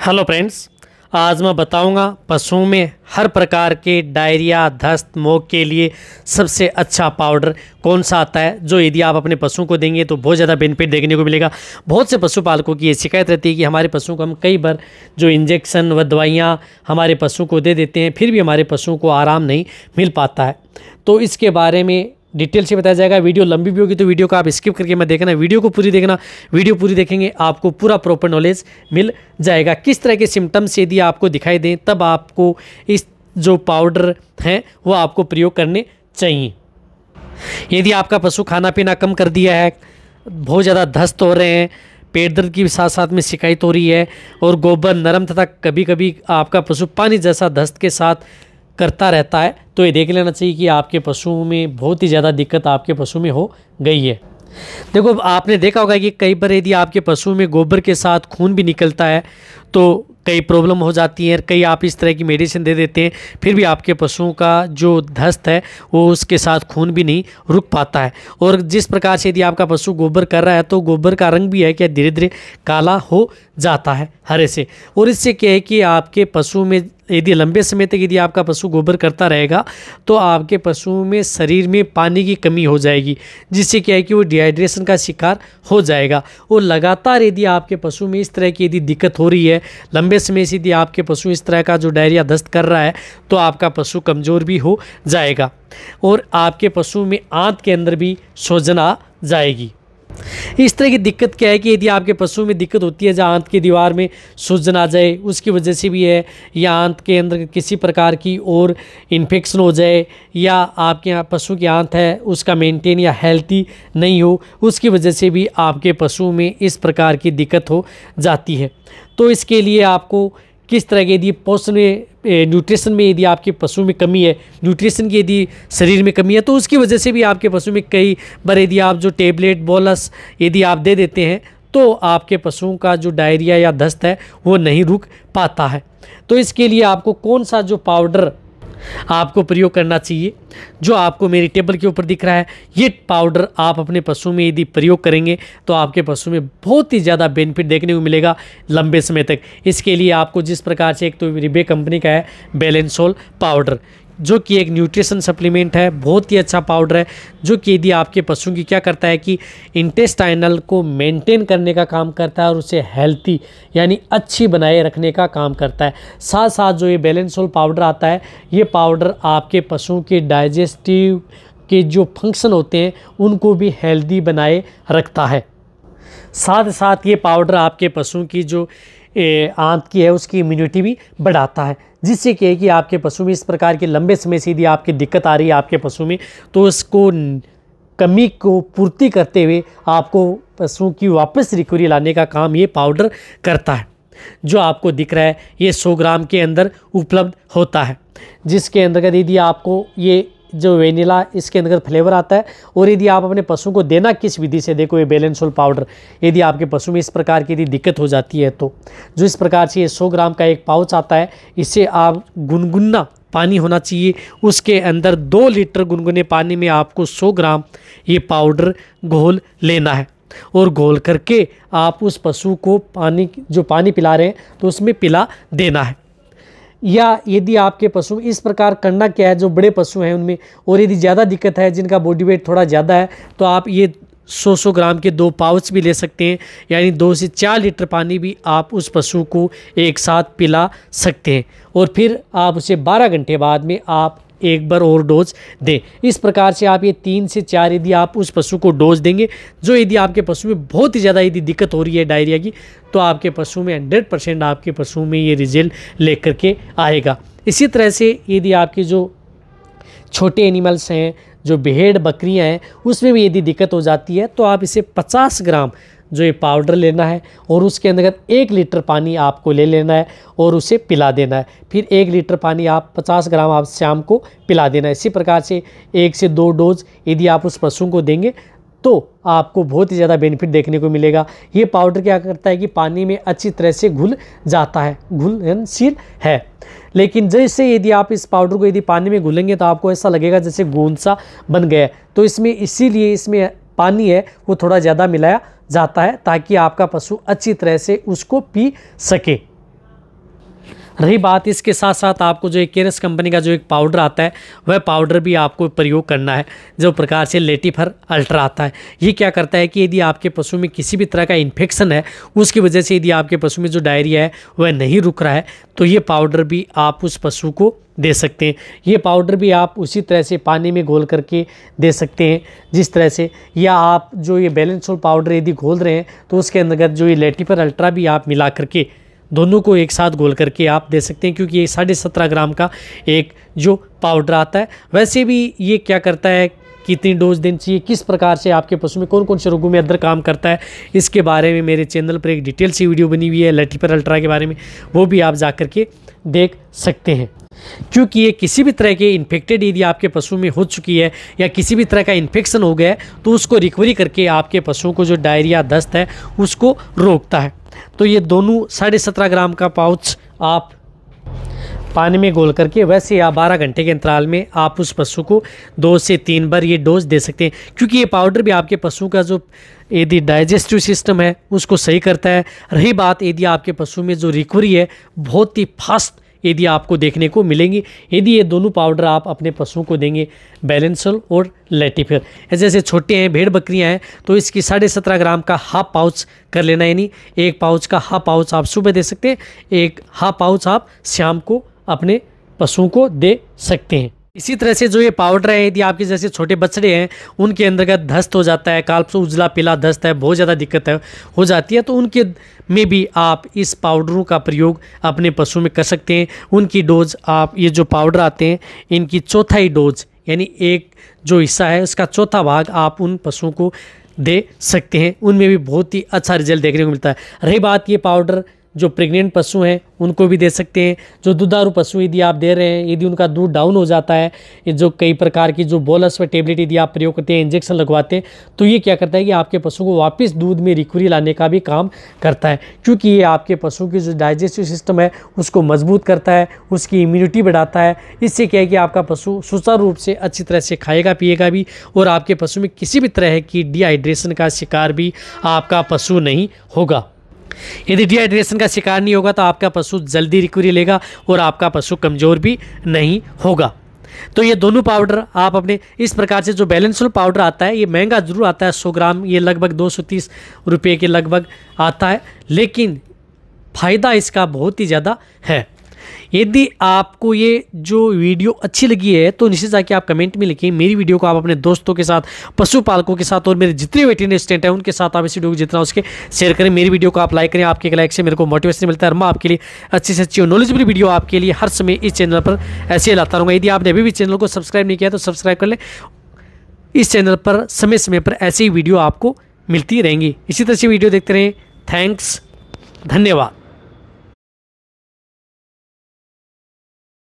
hello friends आज मैं बताऊंगा पशुओं में हर प्रकार के डायरिया दस्त मोक के लिए सबसे अच्छा पाउडर कौन सा आता है जो यदि आप अपने पशुओं को देंगे तो बहुत ज़्यादा बेनिफिट देखने को मिलेगा बहुत से पशुपालकों की ये शिकायत रहती है कि हमारे पशुओं को हम कई बार जो इंजेक्शन व दवाइयाँ हमारे पशुओं को दे देते हैं फिर भी हमारे पशुओं को आराम नहीं मिल पाता है तो इसके बारे में डिटेल से बताया जाएगा वीडियो लंबी भी होगी तो वीडियो को आप स्किप करके मैं देखना वीडियो को पूरी देखना वीडियो पूरी देखेंगे आपको पूरा प्रॉपर नॉलेज मिल जाएगा किस तरह के सिम्टम्स यदि आपको दिखाई दें तब आपको इस जो पाउडर हैं वो आपको प्रयोग करने चाहिए यदि आपका पशु खाना पीना कम कर दिया है बहुत ज़्यादा धस्त हो रहे हैं पेट दर्द की साथ साथ में शिकायत हो रही है और गोबर नरम तथा कभी कभी आपका पशु पानी जैसा धस्त के साथ करता रहता है तो ये देख लेना चाहिए कि आपके पशुओं में बहुत ही ज़्यादा दिक्कत आपके पशु में हो गई है देखो आपने देखा होगा कि कई बार यदि आपके पशु में गोबर के साथ खून भी निकलता है तो कई प्रॉब्लम हो जाती है कई आप इस तरह की मेडिसिन दे देते हैं फिर भी आपके पशुओं का जो धस्त है वो उसके साथ खून भी नहीं रुक पाता है और जिस प्रकार से यदि आपका पशु गोबर कर रहा है तो गोबर का रंग भी है क्या धीरे धीरे काला हो जाता है हरे से और इससे क्या है कि आपके पशु में यदि लंबे समय तक यदि आपका पशु गोबर करता रहेगा तो आपके पशुओं में शरीर में पानी की कमी हो जाएगी जिससे क्या है कि वो डिहाइड्रेशन का शिकार हो जाएगा और लगातार यदि आपके पशु में इस तरह की यदि दिक्कत हो रही है लंबे समय से यदि आपके पशु इस तरह का जो डायरिया दस्त कर रहा है तो आपका पशु कमज़ोर भी हो जाएगा और आपके पशु में आँत के अंदर भी सोजना जाएगी इस तरह की दिक्कत क्या है कि यदि आपके पशु में दिक्कत होती है जहाँ आंत की दीवार में सूजन आ जाए उसकी वजह से भी है या आंत के अंदर किसी प्रकार की और इन्फेक्शन हो जाए या आपके यहाँ पशु की आंत है उसका मेंटेन या हेल्थी नहीं हो उसकी वजह से भी आपके पशु में इस प्रकार की दिक्कत हो जाती है तो इसके लिए आपको किस तरह के यदि पोषण न्यूट्रिशन में यदि आपके पशु में कमी है न्यूट्रिशन की यदि शरीर में कमी है तो उसकी वजह से भी आपके पशु में कई बार यदि आप जो टेबलेट बोलस यदि आप दे देते हैं तो आपके पशुओं का जो डायरिया या दस्त है वो नहीं रुक पाता है तो इसके लिए आपको कौन सा जो पाउडर आपको प्रयोग करना चाहिए जो आपको मेरी टेबल के ऊपर दिख रहा है ये पाउडर आप अपने पशु में यदि प्रयोग करेंगे तो आपके पशु में बहुत ही ज़्यादा बेनिफिट देखने को मिलेगा लंबे समय तक इसके लिए आपको जिस प्रकार से एक तो रिबे कंपनी का है बैलेंसोल पाउडर जो कि एक न्यूट्रिशन सप्लीमेंट है बहुत ही अच्छा पाउडर है जो कि यदि आपके पशु की क्या करता है कि इंटेस्टाइनल को मेंटेन करने का काम करता है और उसे हेल्थी यानी अच्छी बनाए रखने का काम करता है साथ साथ जो ये बैलेंसोल पाउडर आता है ये पाउडर आपके पशुओं के डाइजेस्टिव के जो फंक्शन होते हैं उनको भी हेल्दी बनाए रखता है साथ साथ ये पाउडर आपके पशुओं की जो आंत की है उसकी इम्यूनिटी भी बढ़ाता है जिससे कि है कि आपके पशु में इस प्रकार के लंबे समय से यदि आपकी दिक्कत आ रही है आपके पशु में तो उसको कमी को पूर्ति करते हुए आपको पशुओं की वापस रिकवरी लाने का काम ये पाउडर करता है जो आपको दिख रहा है ये 100 ग्राम के अंदर उपलब्ध होता है जिसके अंतर्गत यदि आपको ये जो वेनिला इसके अंदर फ्लेवर आता है और यदि आप अपने पशु को देना किस विधि से देखो ये बेलेंसोल पाउडर यदि आपके पशु में इस प्रकार की यदि दिक्कत हो जाती है तो जो इस प्रकार से ये सौ ग्राम का एक पाउच आता है इससे आप गुनगुना पानी होना चाहिए उसके अंदर दो लीटर गुनगुने पानी में आपको सौ ग्राम ये पाउडर घोल लेना है और घोल करके आप उस पशु को पानी जो पानी पिला रहे हैं तो उसमें पिला देना है या यदि आपके पशु इस प्रकार करना क्या है जो बड़े पशु हैं उनमें और यदि ज़्यादा दिक्कत है जिनका बॉडी वेट थोड़ा ज़्यादा है तो आप ये सौ सौ ग्राम के दो पाउच भी ले सकते हैं यानी दो से चार लीटर पानी भी आप उस पशु को एक साथ पिला सकते हैं और फिर आप उसे बारह घंटे बाद में आप एक बार और डोज दें इस प्रकार से आप ये तीन से चार यदि आप उस पशु को डोज देंगे जो यदि आपके पशु में बहुत ही ज़्यादा यदि दिक्कत हो रही है डायरिया की तो आपके पशु में हंड्रेड परसेंट आपके पशु में ये रिजल्ट लेकर के आएगा इसी तरह से यदि आपके जो छोटे एनिमल्स हैं जो भेड़ बकरियाँ हैं उसमें भी यदि दिक्कत हो जाती है तो आप इसे 50 ग्राम जो ये पाउडर लेना है और उसके अंतर्गत एक लीटर पानी आपको ले लेना है और उसे पिला देना है फिर एक लीटर पानी आप 50 ग्राम आप शाम को पिला देना है इसी प्रकार से एक से दो डोज यदि आप उस पशु को देंगे तो आपको बहुत ही ज़्यादा बेनिफिट देखने को मिलेगा ये पाउडर क्या करता है कि पानी में अच्छी तरह से घुल जाता है घुलनशील है लेकिन जैसे यदि आप इस पाउडर को यदि पानी में घुलेंगे तो आपको ऐसा लगेगा जैसे गोंद सा बन गया तो इसमें इसीलिए इसमें पानी है वो थोड़ा ज़्यादा मिलाया जाता है ताकि आपका पशु अच्छी तरह से उसको पी सके रही बात इसके साथ साथ आपको जो एक केरस कंपनी का जो एक पाउडर आता है वह पाउडर भी आपको प्रयोग करना है जो प्रकार से लेटीफर अल्ट्रा आता है ये क्या करता है कि यदि आपके पशु में किसी भी तरह का इन्फेक्शन है उसकी वजह से यदि आपके पशु में जो डायरिया है वह नहीं रुक रहा है तो ये पाउडर भी आप उस पशु को दे सकते हैं ये पाउडर भी आप उसी तरह से पानी में घोल करके दे सकते हैं जिस तरह से या आप जो ये बैलेंस पाउडर यदि घोल रहे हैं तो उसके अंतर्गत जो ये लेटीफर अल्ट्रा भी आप मिला करके दोनों को एक साथ गोल करके आप दे सकते हैं क्योंकि ये साढ़े सत्रह ग्राम का एक जो पाउडर आता है वैसे भी ये क्या करता है कितनी डोज देनी चाहिए किस प्रकार से आपके पशु में कौन कौन से रोगों में अदर काम करता है इसके बारे में मेरे चैनल पर एक डिटेल सी वीडियो बनी हुई है पर अल्ट्रा के बारे में वो भी आप जा करके देख सकते हैं क्योंकि ये किसी भी तरह के इन्फेक्टेड यदि आपके पशु में हो चुकी है या किसी भी तरह का इन्फेक्शन हो गया है तो उसको रिकवरी करके आपके पशुओं को जो डायरिया दस्त है उसको रोकता है तो ये दोनों साढ़े सत्रह ग्राम का पाउच आप पानी में घोल करके वैसे या बारह घंटे के अंतराल में आप उस पशु को दो से तीन बार ये डोज दे सकते हैं क्योंकि ये पाउडर भी आपके पशु का जो यदि डाइजेस्टिव सिस्टम है उसको सही करता है रही बात यदि आपके पशु में जो रिकवरी है बहुत ही फास्ट यदि आपको देखने को मिलेंगी यदि ये दोनों पाउडर आप अपने पशुओं को देंगे बैलेंसल और लेटिफेयर जैसे छोटे हैं भेड़ बकरियां हैं तो इसकी साढ़े सत्रह ग्राम का हाफ पाउच कर लेना यानी एक पाउच का हाफ पाउच आप सुबह दे सकते हैं एक हाफ पाउच आप शाम को अपने पशुओं को दे सकते हैं इसी तरह से जो ये पाउडर है यदि आपके जैसे छोटे बछड़े हैं उनके अंतर्गत धस्त हो जाता है से उजला पीला धस्त है बहुत ज़्यादा दिक्कत है हो जाती है तो उनके में भी आप इस पाउडरों का प्रयोग अपने पशु में कर सकते हैं उनकी डोज आप ये जो पाउडर आते हैं इनकी चौथाई डोज यानी एक जो हिस्सा है उसका चौथा भाग आप उन पशुओं को दे सकते हैं उनमें भी बहुत ही अच्छा रिजल्ट देखने को मिलता है रही बात ये पाउडर जो प्रेग्नेंट पशु हैं उनको भी दे सकते हैं जो दुधारू पशु यदि आप दे रहे हैं यदि उनका दूध डाउन हो जाता है जो कई प्रकार की जो बोलस व टेबलेट यदि आप प्रयोग करते हैं इंजेक्शन लगवाते हैं तो ये क्या करता है कि आपके पशु को वापस दूध में रिकवरी लाने का भी काम करता है क्योंकि ये आपके पशु की जो डाइजेस्टिव सिस्टम है उसको मजबूत करता है उसकी इम्यूनिटी बढ़ाता है इससे क्या है कि आपका पशु सुचारू रूप से अच्छी तरह से खाएगा पिएगा भी और आपके पशु में किसी भी तरह की डिहाइड्रेशन का शिकार भी आपका पशु नहीं होगा यदि डिहाइड्रेशन का शिकार नहीं होगा तो आपका पशु जल्दी रिकवरी लेगा और आपका पशु कमज़ोर भी नहीं होगा तो ये दोनों पाउडर आप अपने इस प्रकार से जो बैलेंसल पाउडर आता है ये महंगा जरूर आता है सौ ग्राम ये लगभग दो सौ तीस रुपये के लगभग आता है लेकिन फ़ायदा इसका बहुत ही ज़्यादा है यदि आपको ये जो वीडियो अच्छी लगी है तो निश्चित जाके आप कमेंट में लिखें मेरी वीडियो को आप अपने दोस्तों के साथ पशुपालकों के साथ और मेरे जितने वेटरी स्टेंट हैं उनके साथ आप इस वीडियो को जितना उसके शेयर करें मेरी वीडियो को आप लाइक करें आपके लाइक से मेरे को मोटिवेशन मिलता है और मैं आपके लिए अच्छी से अच्छी और नॉलेजबल वीडियो आपके लिए हर समय इस चैनल पर ऐसे लाता रहूँगा यदि आपने अभी भी चैनल को सब्सक्राइब नहीं किया तो सब्सक्राइब कर लें इस चैनल पर समय समय पर ऐसी वीडियो आपको मिलती रहेंगी इसी तरह से वीडियो देखते रहें थैंक्स धन्यवाद